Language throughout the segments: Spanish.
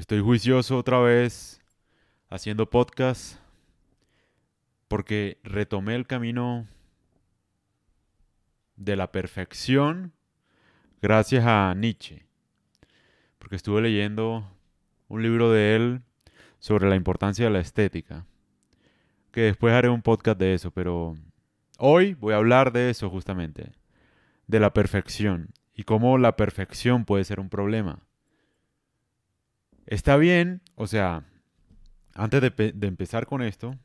Estoy juicioso otra vez haciendo podcast porque retomé el camino de la perfección gracias a Nietzsche. Porque estuve leyendo un libro de él sobre la importancia de la estética. Que después haré un podcast de eso, pero hoy voy a hablar de eso justamente. De la perfección y cómo la perfección puede ser un problema. Está bien, o sea, antes de, empezar con esto,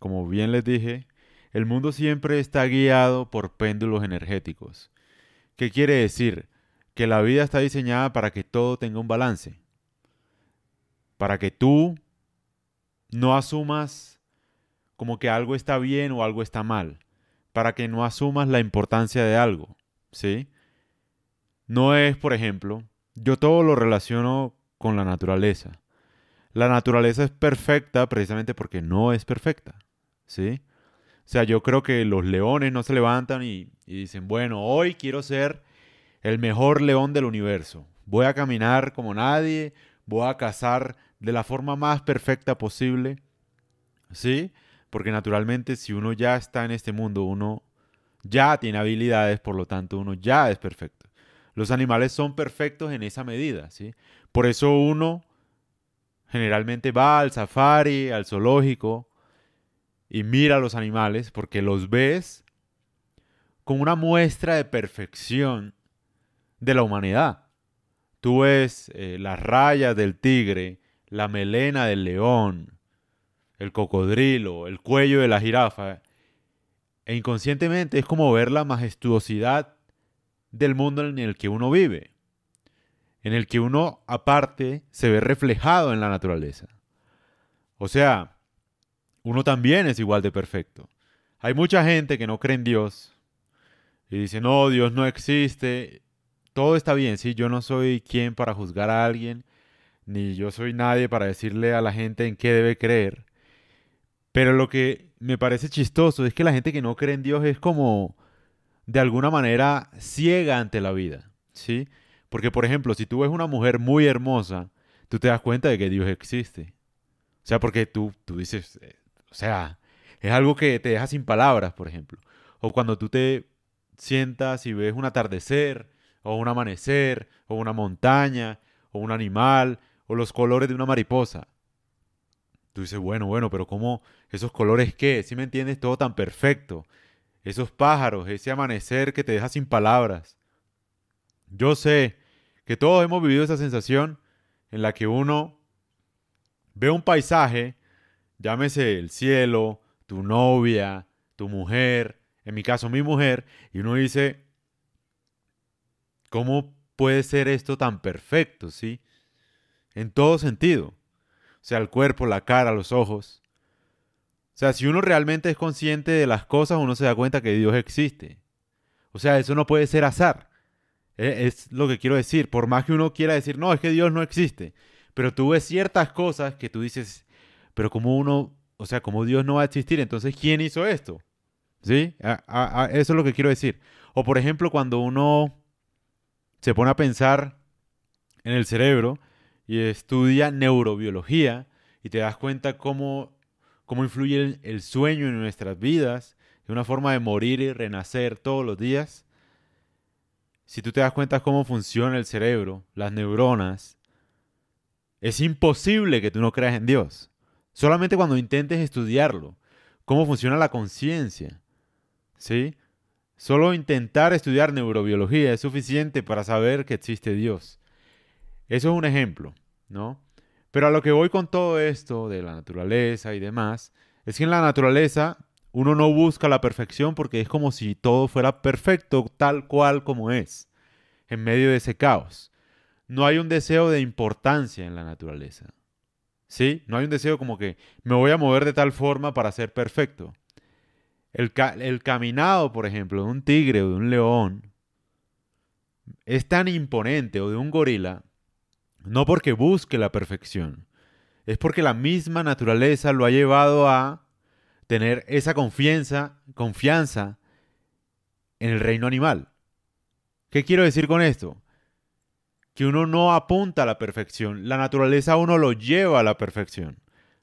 como bien les dije, el mundo siempre está guiado por péndulos energéticos. ¿Qué quiere decir? Que la vida está diseñada para que todo tenga un balance. Para que tú no asumas como que algo está bien o algo está mal. Para que no asumas la importancia de algo. ¿Sí? No es, por ejemplo, yo todo lo relaciono con la naturaleza. La naturaleza es perfecta precisamente porque no es perfecta, ¿sí? O sea, yo creo que los leones no se levantan y, dicen, bueno, hoy quiero ser el mejor león del universo. Voy a caminar como nadie, voy a cazar de la forma más perfecta posible, ¿sí? Porque naturalmente si uno ya está en este mundo, uno ya tiene habilidades, por lo tanto uno ya es perfecto. Los animales son perfectos en esa medida, ¿sí? Por eso uno generalmente va al safari, al zoológico y mira a los animales porque los ves con una muestra de perfección de la humanidad. Tú ves eh, las rayas del tigre, la melena del león, el cocodrilo, el cuello de la jirafa. E inconscientemente es como ver la majestuosidad del mundo en el que uno vive, en el que uno aparte se ve reflejado en la naturaleza. O sea, uno también es igual de perfecto. Hay mucha gente que no cree en Dios y dice, no, Dios no existe. Todo está bien, sí, yo no soy quien para juzgar a alguien, ni yo soy nadie para decirle a la gente en qué debe creer. Pero lo que me parece chistoso es que la gente que no cree en Dios es como, de alguna manera ciega ante la vida, ¿sí? Porque, por ejemplo, si tú ves una mujer muy hermosa, tú te das cuenta de que Dios existe. O sea, porque tú, tú dices, eh, o sea, es algo que te deja sin palabras, por ejemplo. O cuando tú te sientas y ves un atardecer, o un amanecer, o una montaña, o un animal, o los colores de una mariposa. Tú dices, bueno, bueno, pero ¿cómo esos colores qué? Si me entiendes, todo tan perfecto esos pájaros, ese amanecer que te deja sin palabras. Yo sé que todos hemos vivido esa sensación en la que uno ve un paisaje, llámese el cielo, tu novia, tu mujer, en mi caso mi mujer, y uno dice, ¿cómo puede ser esto tan perfecto, sí? En todo sentido. O sea, el cuerpo, la cara, los ojos. O sea, si uno realmente es consciente de las cosas, uno se da cuenta que Dios existe. O sea, eso no puede ser azar. E, es, lo que quiero decir. Por más que uno quiera decir, no, es que Dios no existe. Pero tú ves ciertas cosas que tú dices, pero como uno, o sea, como Dios no va a existir, entonces, ¿quién hizo esto? ¿Sí? eso es lo que quiero decir. O por ejemplo, cuando uno se pone a pensar en el cerebro y estudia neurobiología y te das cuenta cómo cómo influye el, sueño en nuestras vidas, es una forma de morir y renacer todos los días. Si tú te das cuenta cómo funciona el cerebro, las neuronas, es imposible que tú no creas en Dios. Solamente cuando intentes estudiarlo, cómo funciona la conciencia. ¿Sí? Solo intentar estudiar neurobiología es suficiente para saber que existe Dios. Eso es un ejemplo, ¿no? Pero a lo que voy con todo esto de la naturaleza y demás, es que en la naturaleza uno no busca la perfección porque es como si todo fuera perfecto tal cual como es, en medio de ese caos. No hay un deseo de importancia en la naturaleza. ¿Sí? No hay un deseo como que me voy a mover de tal forma para ser perfecto. El, el caminado, por ejemplo, de un tigre o de un león es tan imponente o de un gorila no porque busque la perfección, es porque la misma naturaleza lo ha llevado a tener esa confianza, confianza en el reino animal. ¿Qué quiero decir con esto? Que uno no apunta a la perfección, la naturaleza a uno lo lleva a la perfección.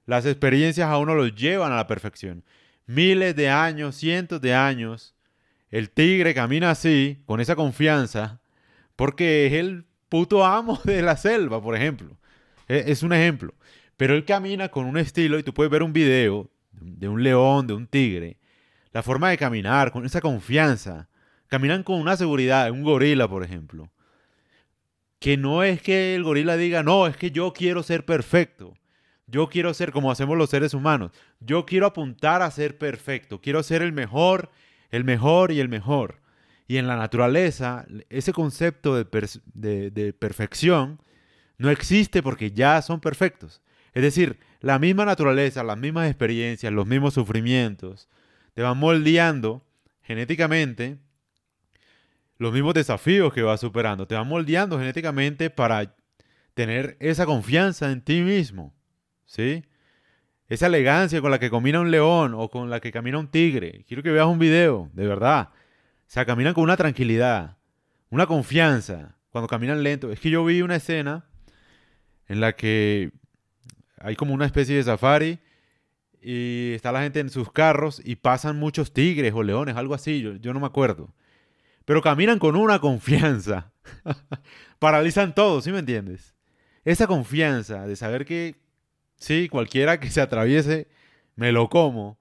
Las experiencias a uno lo llevan a la perfección. Miles de años, cientos de años, el tigre camina así, con esa confianza, porque es el puto amo de la selva, por ejemplo. E, es un ejemplo. Pero él camina con un estilo y tú puedes ver un video de un león, de un tigre. La forma de caminar, con esa confianza. Caminan con una seguridad, un gorila, por ejemplo. Que no es que el gorila diga, no, es que yo quiero ser perfecto. Yo quiero ser como hacemos los seres humanos. Yo quiero apuntar a ser perfecto. Quiero ser el mejor, el mejor y el mejor. Y en la naturaleza, ese concepto de, perfección no existe porque ya son perfectos. Es decir, la misma naturaleza, las mismas experiencias, los mismos sufrimientos, te van moldeando genéticamente los mismos desafíos que vas superando, te van moldeando genéticamente para tener esa confianza en ti mismo, ¿sí? Esa elegancia con la que camina un león o con la que camina un tigre. Quiero que veas un video, de verdad sea, caminan con una tranquilidad, una confianza, cuando caminan lento. Es que yo vi una escena en la que hay como una especie de safari y está la gente en sus carros y pasan muchos tigres o leones, algo así, yo, yo no me acuerdo. Pero caminan con una confianza. Paralizan todo, ¿sí me entiendes? Esa confianza de saber que, sí, cualquiera que se atraviese, me lo como.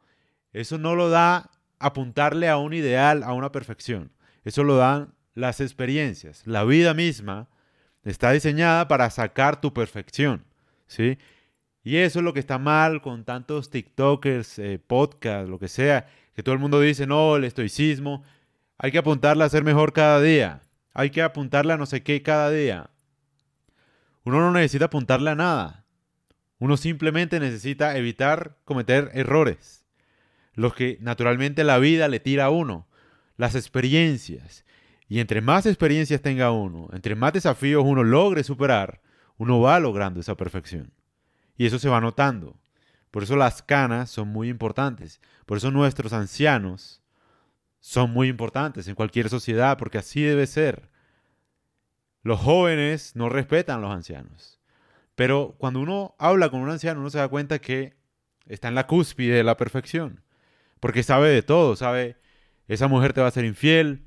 Eso no lo da apuntarle a un ideal, a una perfección. Eso lo dan las experiencias. La vida misma está diseñada para sacar tu perfección, ¿sí? Y eso es lo que está mal con tantos TikTokers, eh, podcasts, lo que sea, que todo el mundo dice, no, el estoicismo, hay que apuntarle a ser mejor cada día, hay que apuntarle a no sé qué cada día. Uno no necesita apuntarle a nada, uno simplemente necesita evitar cometer errores. Los que naturalmente la vida le tira a uno, las experiencias. Y entre más experiencias tenga uno, entre más desafíos uno logre superar, uno va logrando esa perfección. Y eso se va notando. Por eso las canas son muy importantes. Por eso nuestros ancianos son muy importantes en cualquier sociedad, porque así debe ser. Los jóvenes no respetan a los ancianos. Pero cuando uno habla con un anciano, uno se da cuenta que está en la cúspide de la perfección. Porque sabe de todo, sabe, esa mujer te va a ser infiel,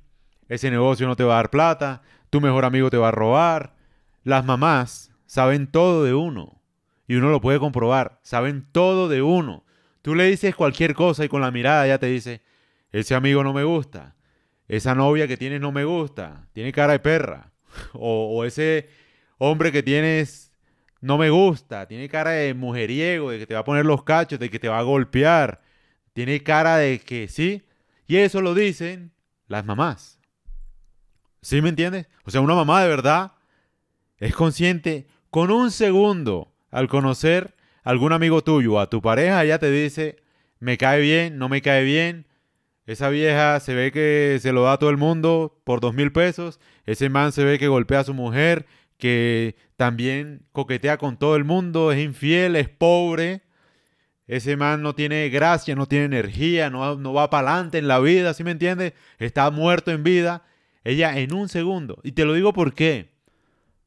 ese negocio no te va a dar plata, tu mejor amigo te va a robar. Las mamás saben todo de uno y uno lo puede comprobar, saben todo de uno. Tú le dices cualquier cosa y con la mirada ya te dice, ese amigo no me gusta, esa novia que tienes no me gusta, tiene cara de perra, o, o ese hombre que tienes no me gusta, tiene cara de mujeriego, de que te va a poner los cachos, de que te va a golpear tiene cara de que sí. Y eso lo dicen las mamás. ¿Sí me entiendes? O sea, una mamá de verdad es consciente con un segundo al conocer a algún amigo tuyo, a tu pareja, ya te dice, me cae bien, no me cae bien. Esa vieja se ve que se lo da a todo el mundo por dos mil pesos. Ese man se ve que golpea a su mujer, que también coquetea con todo el mundo, es infiel, es pobre. Ese man no tiene gracia, no tiene energía, no, va para adelante en la vida, ¿sí me entiendes? Está muerto en vida. Ella en un segundo. Y te lo digo porque.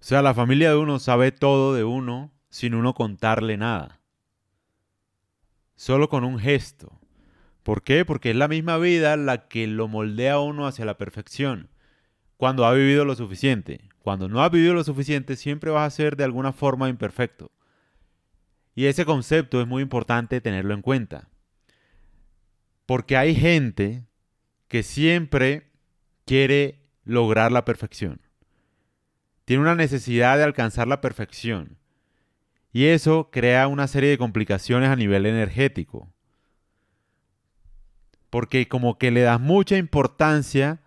O sea, la familia de uno sabe todo de uno sin uno contarle nada. Solo con un gesto. ¿Por qué? Porque es la misma vida la que lo moldea a uno hacia la perfección. Cuando ha vivido lo suficiente. Cuando no ha vivido lo suficiente, siempre vas a ser de alguna forma imperfecto. Y ese concepto es muy importante tenerlo en cuenta. Porque hay gente que siempre quiere lograr la perfección. Tiene una necesidad de alcanzar la perfección. Y eso crea una serie de complicaciones a nivel energético. Porque como que le das mucha importancia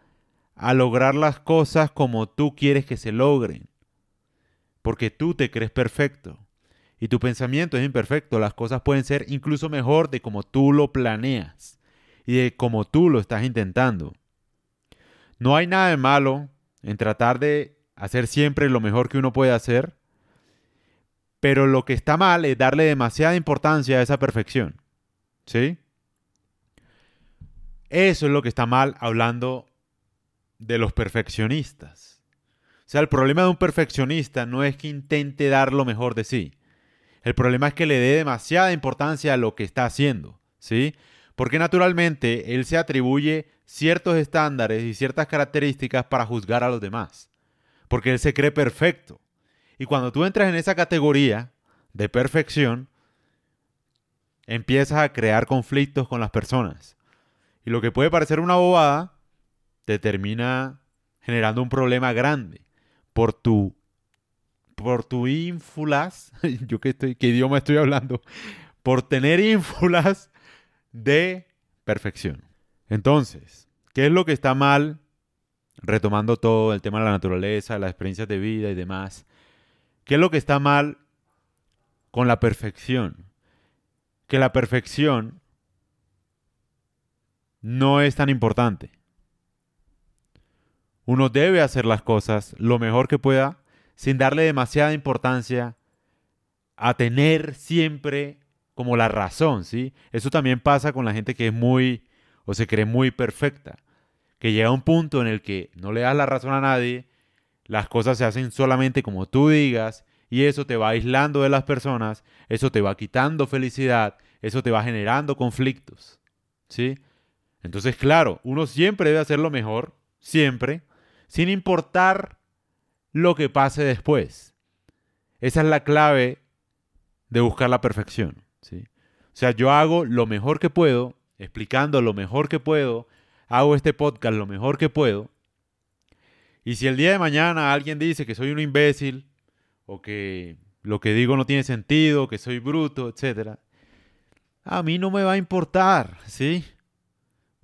a lograr las cosas como tú quieres que se logren. Porque tú te crees perfecto. Y tu pensamiento es imperfecto, las cosas pueden ser incluso mejor de como tú lo planeas y de como tú lo estás intentando. No hay nada de malo en tratar de hacer siempre lo mejor que uno puede hacer, pero lo que está mal es darle demasiada importancia a esa perfección. ¿Sí? Eso es lo que está mal hablando de los perfeccionistas. O sea, el problema de un perfeccionista no es que intente dar lo mejor de sí. El problema es que le dé demasiada importancia a lo que está haciendo, ¿sí? Porque naturalmente él se atribuye ciertos estándares y ciertas características para juzgar a los demás. Porque él se cree perfecto. Y cuando tú entras en esa categoría de perfección, empiezas a crear conflictos con las personas. Y lo que puede parecer una bobada, te termina generando un problema grande por tu por tu ínfulas, yo qué, estoy, qué idioma estoy hablando, por tener ínfulas de perfección. Entonces, ¿qué es lo que está mal? Retomando todo el tema de la naturaleza, las experiencias de vida y demás. ¿Qué es lo que está mal con la perfección? Que la perfección no es tan importante. Uno debe hacer las cosas lo mejor que pueda sin darle demasiada importancia a tener siempre como la razón, ¿sí? Eso también pasa con la gente que es muy o se cree muy perfecta, que llega a un punto en el que no le das la razón a nadie, las cosas se hacen solamente como tú digas y eso te va aislando de las personas, eso te va quitando felicidad, eso te va generando conflictos, ¿sí? Entonces, claro, uno siempre debe hacer lo mejor, siempre, sin importar lo que pase después. Esa es la clave de buscar la perfección. ¿sí? O sea, yo hago lo mejor que puedo, explicando lo mejor que puedo, hago este podcast lo mejor que puedo. Y si el día de mañana alguien dice que soy un imbécil, o que lo que digo no tiene sentido, que soy bruto, etc., a mí no me va a importar, ¿sí?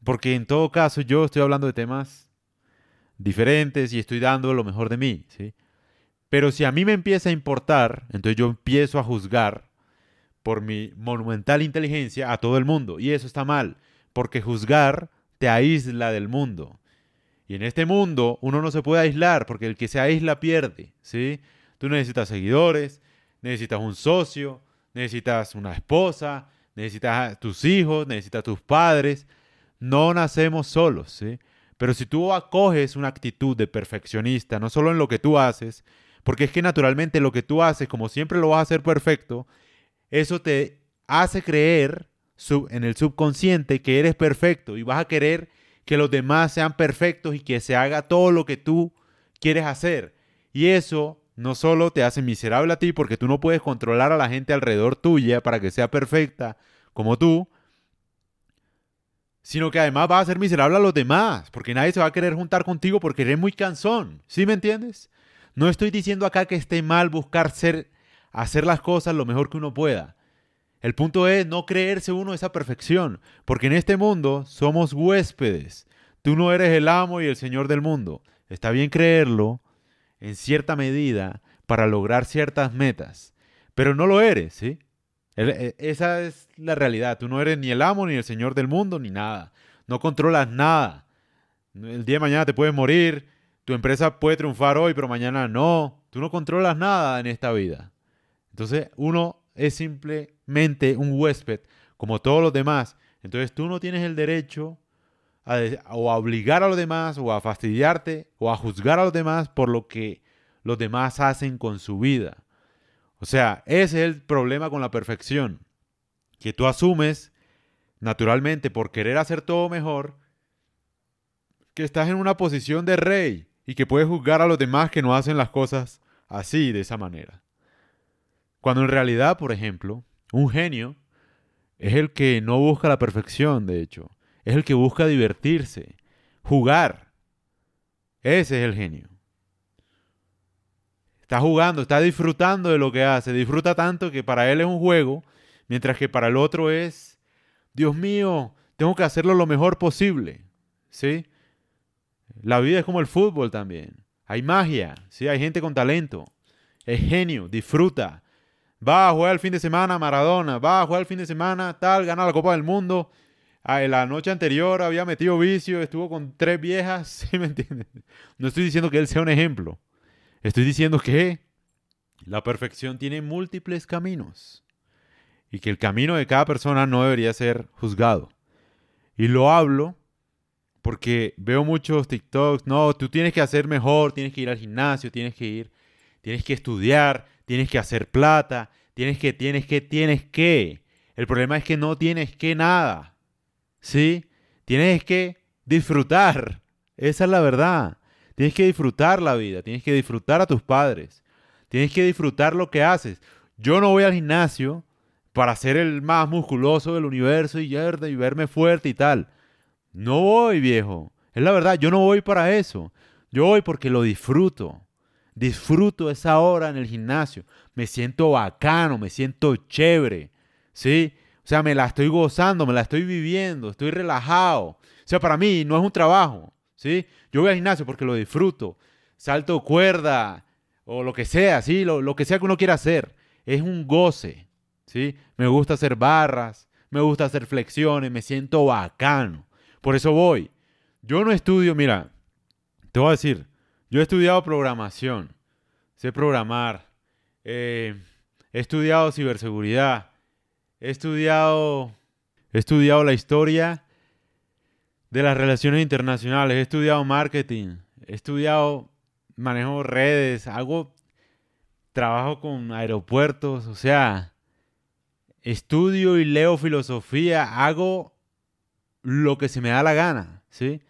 Porque en todo caso yo estoy hablando de temas diferentes y estoy dando lo mejor de mí, ¿sí? Pero si a mí me empieza a importar, entonces yo empiezo a juzgar por mi monumental inteligencia a todo el mundo. Y eso está mal, porque juzgar te aísla del mundo. Y en este mundo uno no se puede aislar, porque el que se aísla pierde, ¿sí? Tú necesitas seguidores, necesitas un socio, necesitas una esposa, necesitas tus hijos, necesitas tus padres. No nacemos solos, ¿sí? Pero si tú acoges una actitud de perfeccionista, no solo en lo que tú haces, porque es que naturalmente lo que tú haces, como siempre lo vas a hacer perfecto, eso te hace creer en el subconsciente que eres perfecto y vas a querer que los demás sean perfectos y que se haga todo lo que tú quieres hacer. Y eso no solo te hace miserable a ti porque tú no puedes controlar a la gente alrededor tuya para que sea perfecta como tú, sino que además va a ser miserable a los demás, porque nadie se va a querer juntar contigo porque eres muy cansón. ¿Sí me entiendes? No estoy diciendo acá que esté mal buscar hacer las cosas lo mejor que uno pueda. El punto es no creerse uno esa perfección, porque en este mundo somos huéspedes. Tú no eres el amo y el señor del mundo. Está bien creerlo en cierta medida para lograr ciertas metas, pero no lo eres, ¿sí? Eh, esa es la realidad. Tú no eres ni el amo, ni el señor del mundo, ni nada. No controlas nada. El día de mañana te puedes morir. Tu empresa puede triunfar hoy, pero mañana no. Tú no controlas nada en esta vida. Entonces, uno es simplemente un huésped, como todos los demás. Entonces, tú no tienes el derecho a, o a obligar a los demás, o a fastidiarte, o a juzgar a los demás por lo que los demás hacen con su vida. O sea, ese es el problema con la perfección, que tú asumes naturalmente por querer hacer todo mejor, que estás en una posición de rey y que puedes juzgar a los demás que no hacen las cosas así, de esa manera. Cuando en realidad, por ejemplo, un genio es el que no busca la perfección, de hecho, es el que busca divertirse, jugar. Ese es el genio está jugando, está disfrutando de lo que hace, disfruta tanto que para él es un juego, mientras que para el otro es, Dios mío, tengo que hacerlo lo mejor posible, ¿sí? La vida es como el fútbol también, hay magia, ¿sí? Hay gente con talento, es genio, disfruta, va a jugar el fin de semana Maradona, va a jugar el fin de semana tal, gana la Copa del Mundo, ah, la noche anterior había metido vicio, estuvo con tres viejas, ¿sí me entiendes? No estoy diciendo que él sea un ejemplo, Estoy diciendo que la perfección tiene múltiples caminos y que el camino de cada persona no debería ser juzgado. Y lo hablo porque veo muchos TikToks, no, tú tienes que hacer mejor, tienes que ir al gimnasio, tienes que ir, tienes que estudiar, tienes que hacer plata, tienes que, tienes que, tienes que. El problema es que no tienes que nada. ¿Sí? Tienes que disfrutar. Esa es la verdad. Tienes que disfrutar la vida, tienes que disfrutar a tus padres, tienes que disfrutar lo que haces. Yo no voy al gimnasio para ser el más musculoso del universo y, verme fuerte y tal. No voy, viejo. Es la verdad, yo no voy para eso. Yo voy porque lo disfruto. Disfruto esa hora en el gimnasio. Me siento bacano, me siento chévere. ¿Sí? O sea, me la estoy gozando, me la estoy viviendo, estoy relajado. O sea, para mí no es un trabajo. Yo voy al gimnasio porque lo disfruto, salto cuerda o lo que sea, ¿sí? Lo, lo que sea que uno quiera hacer, es un goce, ¿sí? Me gusta hacer barras, me gusta hacer flexiones, me siento bacano, por eso voy. Yo no estudio, mira, te voy a decir, yo he estudiado programación, sé programar, eh, he estudiado ciberseguridad, he estudiado, he estudiado la historia de las relaciones internacionales, he estudiado marketing, he estudiado manejo redes, hago trabajo con aeropuertos, o sea, estudio y leo filosofía, hago lo que se me da la gana, ¿sí?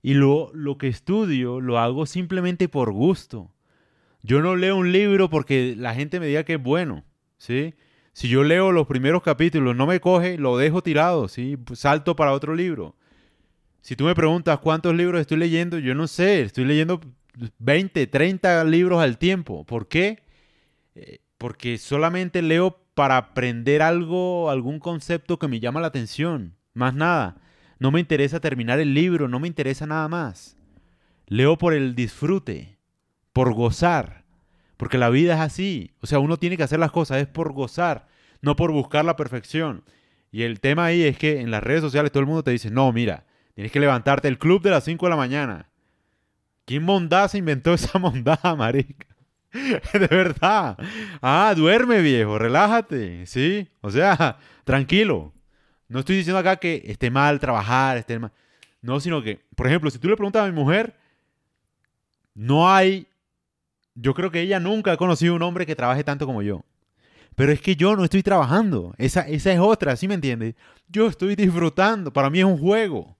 Y lo, lo que estudio lo hago simplemente por gusto. Yo no leo un libro porque la gente me diga que es bueno, ¿sí? Si yo leo los primeros capítulos, no me coge, lo dejo tirado, ¿sí? Salto para otro libro. Si tú me preguntas cuántos libros estoy leyendo, yo no sé, estoy leyendo 20, 30 libros al tiempo. ¿Por qué? Eh, porque solamente leo para aprender algo, algún concepto que me llama la atención, más nada. No me interesa terminar el libro, no me interesa nada más. Leo por el disfrute, por gozar, porque la vida es así. O sea, uno tiene que hacer las cosas, es por gozar, no por buscar la perfección. Y el tema ahí es que en las redes sociales todo el mundo te dice, no, mira, Tienes que levantarte el club de las 5 de la mañana. ¿Quién mondá se inventó esa mondá, marica? de verdad. Ah, duerme, viejo, relájate, ¿sí? O sea, tranquilo. No estoy diciendo acá que esté mal trabajar, esté mal. No, sino que, por ejemplo, si tú le preguntas a mi mujer, no hay. Yo creo que ella nunca ha conocido un hombre que trabaje tanto como yo. Pero es que yo no estoy trabajando. Esa, esa es otra, ¿sí me entiendes? Yo estoy disfrutando. Para mí es un juego.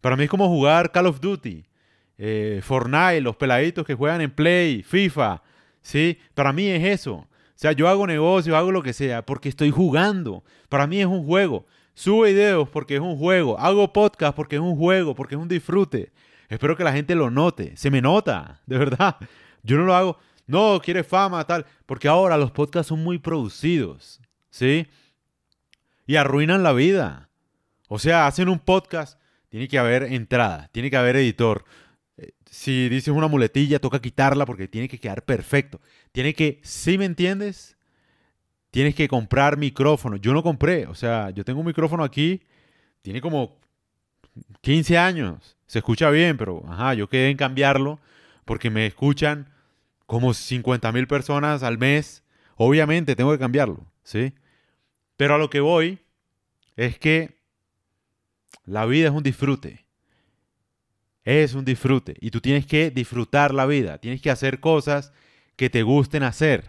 Para mí es como jugar Call of Duty, eh, Fortnite, los peladitos que juegan en Play, FIFA, ¿sí? Para mí es eso. O sea, yo hago negocio, hago lo que sea, porque estoy jugando. Para mí es un juego. Subo videos porque es un juego. Hago podcast porque es un juego, porque es un disfrute. Espero que la gente lo note. Se me nota, de verdad. Yo no lo hago. No, quiere fama, tal. Porque ahora los podcasts son muy producidos, ¿sí? Y arruinan la vida. O sea, hacen un podcast tiene que haber entrada, tiene que haber editor. Eh, si dices una muletilla, toca quitarla porque tiene que quedar perfecto. Tiene que, si me entiendes, tienes que comprar micrófono. Yo no compré, o sea, yo tengo un micrófono aquí, tiene como 15 años, se escucha bien, pero ajá, yo quedé en cambiarlo porque me escuchan como 50 mil personas al mes. Obviamente tengo que cambiarlo, ¿sí? Pero a lo que voy es que la vida es un disfrute. Es un disfrute. Y tú tienes que disfrutar la vida. Tienes que hacer cosas que te gusten hacer.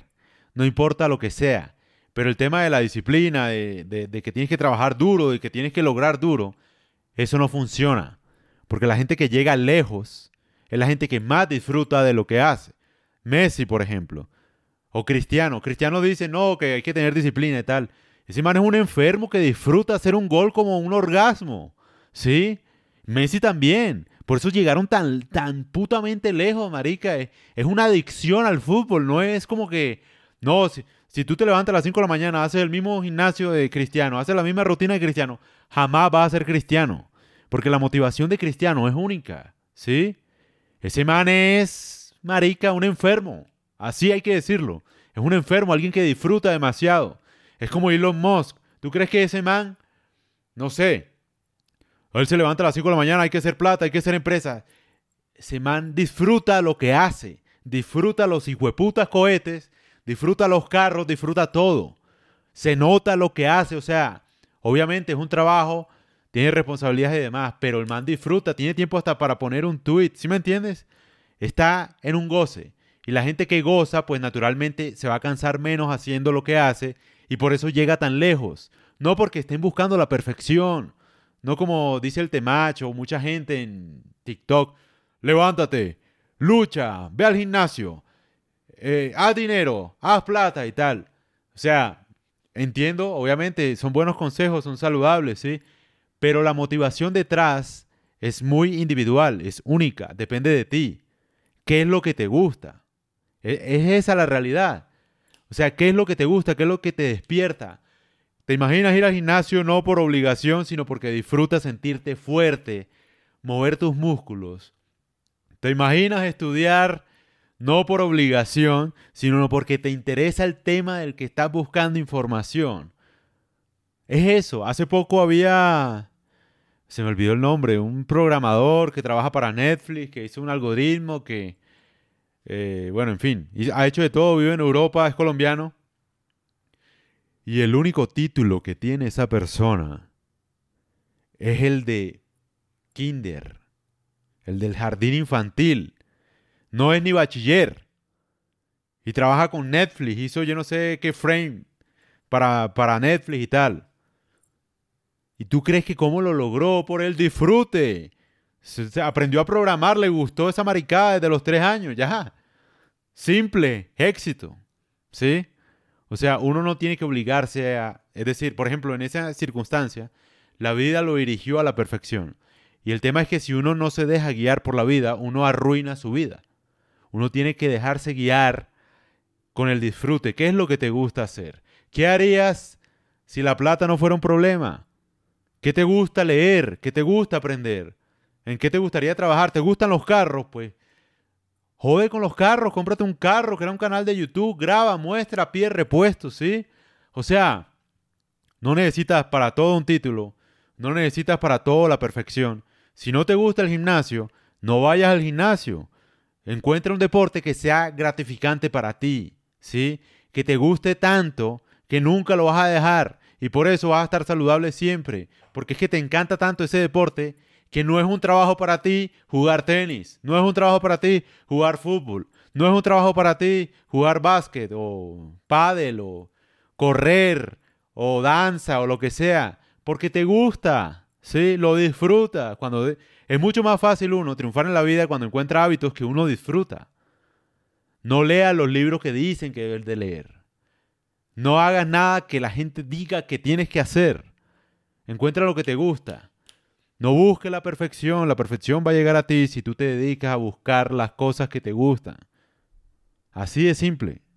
No importa lo que sea. Pero el tema de la disciplina, de, que tienes que trabajar duro, de que tienes que lograr duro, eso no funciona. Porque la gente que llega lejos es la gente que más disfruta de lo que hace. Messi, por ejemplo. O Cristiano. Cristiano dice, no, que hay que tener disciplina y tal. Ese man es un enfermo que disfruta hacer un gol como un orgasmo. ¿sí? Messi también. Por eso llegaron tan, tan putamente lejos, marica. Es, una adicción al fútbol, no es como que... No, si, si tú te levantas a las 5 de la mañana, haces el mismo gimnasio de cristiano, haces la misma rutina de cristiano, jamás vas a ser cristiano. Porque la motivación de cristiano es única, ¿sí? Ese man es, marica, un enfermo. Así hay que decirlo. Es un enfermo, alguien que disfruta demasiado. Es como Elon Musk. ¿Tú crees que ese man, no sé, él se levanta a las 5 de la mañana, hay que hacer plata, hay que hacer empresa. Ese man disfruta lo que hace, disfruta los hijueputas cohetes, disfruta los carros, disfruta todo. Se nota lo que hace, o sea, obviamente es un trabajo, tiene responsabilidades y demás, pero el man disfruta, tiene tiempo hasta para poner un tweet, ¿sí me entiendes? Está en un goce. Y la gente que goza, pues naturalmente se va a cansar menos haciendo lo que hace y por eso llega tan lejos. No porque estén buscando la perfección, no como dice el temacho, mucha gente en TikTok, levántate, lucha, ve al gimnasio, eh, haz dinero, haz plata y tal. O sea, entiendo, obviamente, son buenos consejos, son saludables, ¿sí? Pero la motivación detrás es muy individual, es única, depende de ti. ¿Qué es lo que te gusta? E-, es esa la realidad. O sea, ¿qué es lo que te gusta? ¿Qué es lo que te despierta? ¿Te imaginas ir al gimnasio no por obligación, sino porque disfrutas sentirte fuerte, mover tus músculos? ¿Te imaginas estudiar no por obligación, sino porque te interesa el tema del que estás buscando información? Es eso. Hace poco había, se me olvidó el nombre, un programador que trabaja para Netflix, que hizo un algoritmo que, eh, bueno, en fin, ha hecho de todo, vive en Europa, es colombiano y el único título que tiene esa persona es el de kinder, el del jardín infantil. No es ni bachiller. Y trabaja con Netflix, hizo yo no sé qué frame para, para Netflix y tal. ¿Y tú crees que cómo lo logró por el disfrute? aprendió a programar, le gustó esa maricada desde los tres años, ya. Simple, éxito. ¿Sí? O sea, uno no tiene que obligarse a... Es decir, por ejemplo, en esa circunstancia, la vida lo dirigió a la perfección. Y el tema es que si uno no se deja guiar por la vida, uno arruina su vida. Uno tiene que dejarse guiar con el disfrute. ¿Qué es lo que te gusta hacer? ¿Qué harías si la plata no fuera un problema? ¿Qué te gusta leer? ¿Qué te gusta aprender? ¿En qué te gustaría trabajar? ¿Te gustan los carros? Pues Jode con los carros, cómprate un carro, crea un canal de YouTube, graba, muestra, pie repuesto, ¿sí? O sea, no necesitas para todo un título, no necesitas para todo la perfección. Si no te gusta el gimnasio, no vayas al gimnasio. Encuentra un deporte que sea gratificante para ti, ¿sí? Que te guste tanto que nunca lo vas a dejar y por eso vas a estar saludable siempre, porque es que te encanta tanto ese deporte que no es un trabajo para ti jugar tenis, no es un trabajo para ti jugar fútbol, no es un trabajo para ti jugar básquet o pádel o correr o danza o lo que sea, porque te gusta, ¿sí? Lo disfruta. Cuando Es mucho más fácil uno triunfar en la vida cuando encuentra hábitos que uno disfruta. No lea los libros que dicen que debes de leer. No hagas nada que la gente diga que tienes que hacer. Encuentra lo que te gusta. No busque la perfección, la perfección va a llegar a ti si tú te dedicas a buscar las cosas que te gustan. Así de simple.